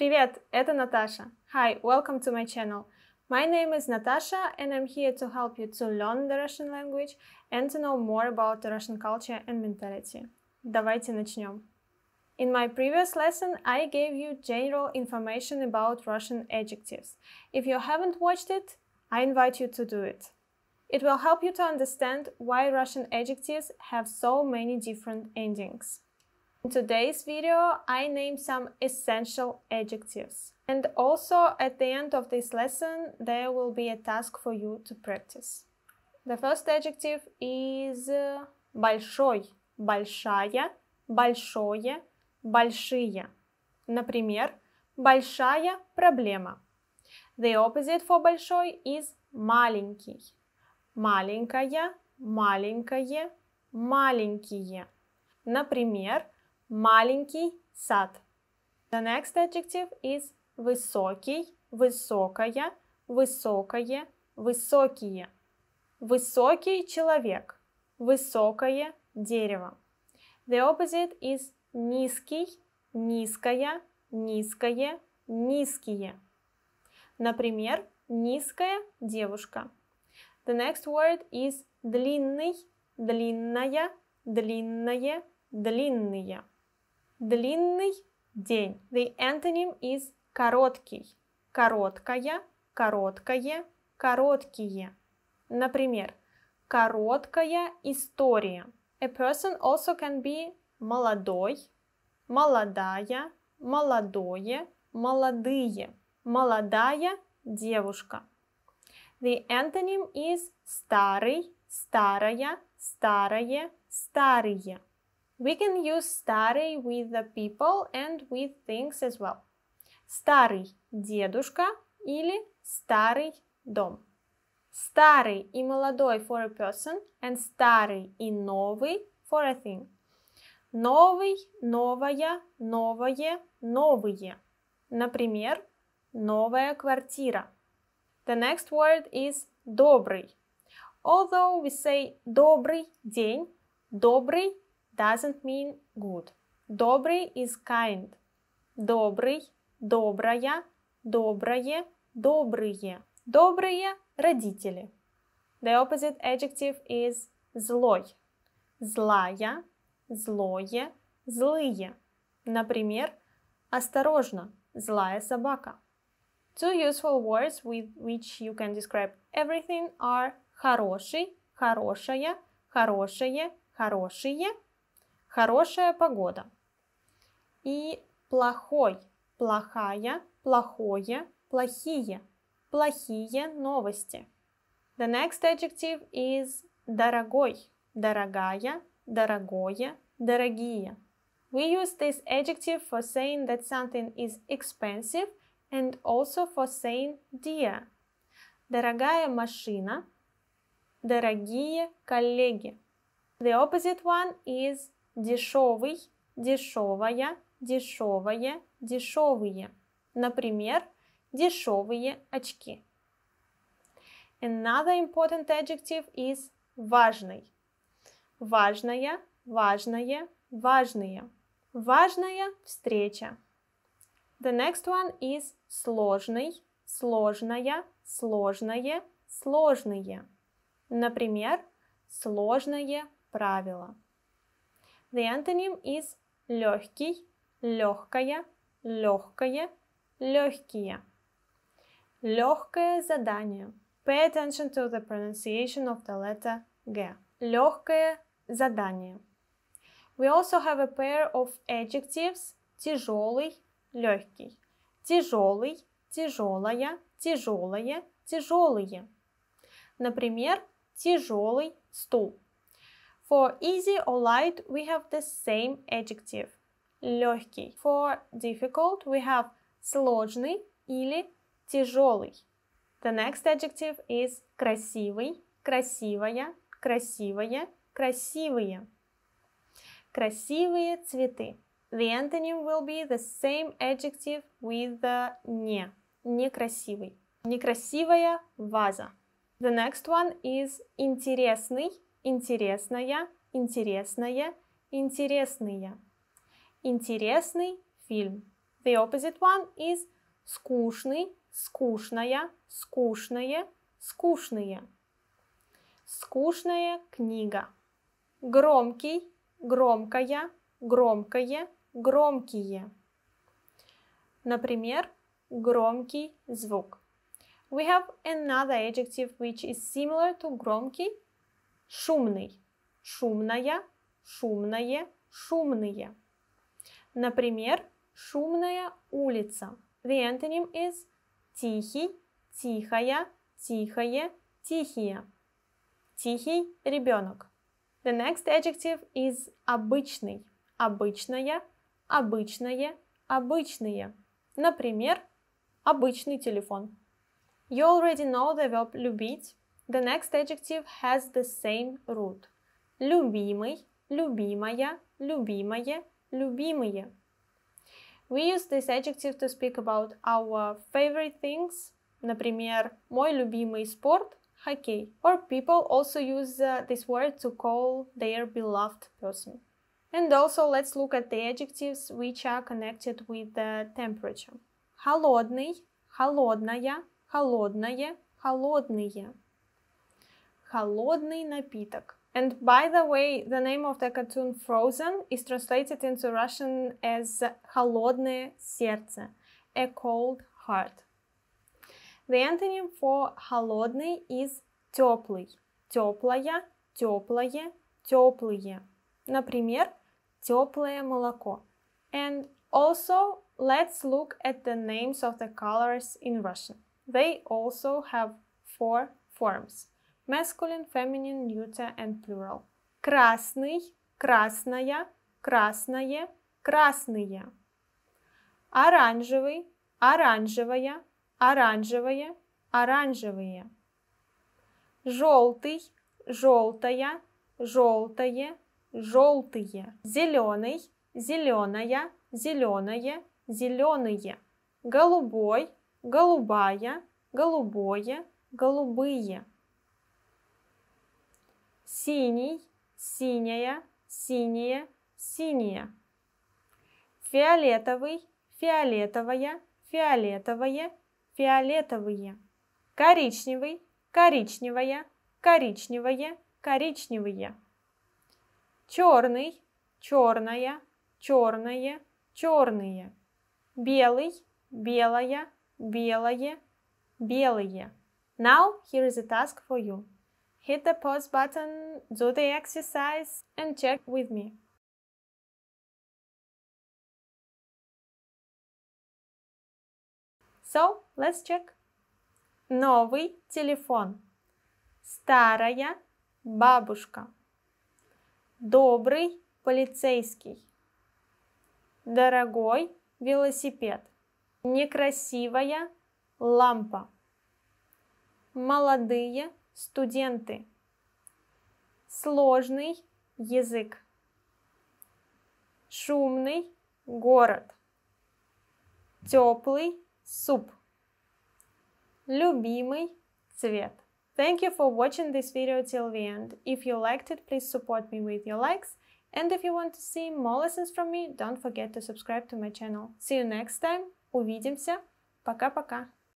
Привет, это Наташа. Hi, welcome to my channel. My name is Natasha and I'm here to help you to learn the Russian language and to know more about the Russian culture and mentality. Давайте начнем. In my previous lesson, I gave you general information about Russian adjectives. If you haven't watched it, I invite you to do it. It will help you to understand why Russian adjectives have so many different endings. In today's video, I name some essential adjectives. And also at the end of this lesson, there will be a task for you to practice. The first adjective is uh, большой, большая, большое, большие. Например, большая проблема. The opposite for большой is маленький. Маленькая, маленькое, маленькие. Например, маленький сад. The next adjective is высокий, высокая, высокое, высокие. Высокий человек, высокое дерево. The opposite is низкий, низкая, низкое, низкие. Например, низкая девушка. The next word is длинный, длинная, длинное, длинные длинный день. The antonym is короткий. Короткая, короткое, короткие. Например, короткая история. A person also can be молодой, молодая, молодое, молодые, молодая девушка. The antonym is старый, старая, старое, старые. We can use старый with the people and with things as well. Старый дедушка или старый дом. Старый и молодой for a person and старый и новый for a thing. Новый, новая, новое, новые. Например, новая квартира. The next word is добрый. Although we say добрый день, добрый doesn't mean good. Добрый is kind. Добрый, добрая, доброе, добрые. Добрые родители. The opposite adjective is злой. Злая, злое, злые. Например, осторожно, злая собака. Two useful words with which you can describe everything are хороший, хорошая, хорошее, хорошие, хорошая погода. И плохой, плохая, плохое, плохие, плохие новости. The next adjective is дорогой, дорогая, дорогое, дорогие. We use this adjective for saying that something is expensive and also for saying dear. Дорогая машина, дорогие коллеги. The opposite one is дешевый, дешевая, дешевое, дешевые. Например, дешевые очки. Another important adjective is важный. Важная, важное, важные. Важная встреча. The next one is сложный, сложная, сложное, сложные. Например, сложные правила. The antonym is легкий, легкая, легкое, легкие. Легкое задание. Pay attention to the pronunciation of the letter G. Легкое задание. We also have a pair of adjectives тяжелый, легкий. Тяжелый, тяжелая, тяжелое, тяжелые. Например, тяжелый стул. For easy or light, we have the same adjective – легкий. For difficult, we have сложный или тяжелый. The next adjective is красивый, красивая, красивое, красивые. Красивые цветы. The antonym will be the same adjective with the не. Некрасивый. Некрасивая ваза. The next one is интересный, интересная, интересное, интересные. Интересный фильм. The opposite one is скучный, скучная, скучное, скучные. Скучная книга. Громкий, громкая, громкое, громкие. Например, громкий звук. We have another adjective which is similar to громкий, шумный, шумная, шумное, шумные. Например, шумная улица. The antonym is тихий, тихая, тихое, тихие. Тихий ребенок. The next adjective is обычный, обычная, обычное, обычные. Например, обычный телефон. You already know the verb любить The next adjective has the same root. Любимый, любимая, любимое, любимые. We use this adjective to speak about our favorite things, например, мой любимый спорт – хоккей. Or people also use uh, this word to call their beloved person. And also let's look at the adjectives which are connected with the temperature. Холодный, холодная, холодное, холодные холодный напиток. And by the way, the name of the cartoon Frozen is translated into Russian as холодное сердце, a cold heart. The antonym for холодный is теплый, теплая, теплое, теплые. Например, теплое молоко. And also, let's look at the names of the colors in Russian. They also have four forms. masculine, feminine, neuter and plural. Красный, красная, красное, красные. Оранжевый, оранжевая, оранжевое, оранжевые. Желтый, желтая, желтое, желтые. Зеленый, зеленая, зеленое, зеленые. Голубой, голубая, голубое, голубые синий, синяя, синие, синие. Фиолетовый, фиолетовая, фиолетовое, фиолетовые. Коричневый, коричневая, коричневое, коричневые. Черный, черная, черное, черные. Белый, белая, белое, белые. Now here is a task for you. Hit the pause button, do the exercise and check with me. So, let's check. Новый телефон. Старая бабушка. Добрый полицейский. Дорогой велосипед. Некрасивая лампа. Молодые студенты. Сложный язык. Шумный город. Теплый суп. Любимый цвет. Thank you for watching this video till the end. If you liked it, please support me with your likes. And if you want to see more lessons from me, don't forget to subscribe to my channel. See you next time. Увидимся. Пока-пока.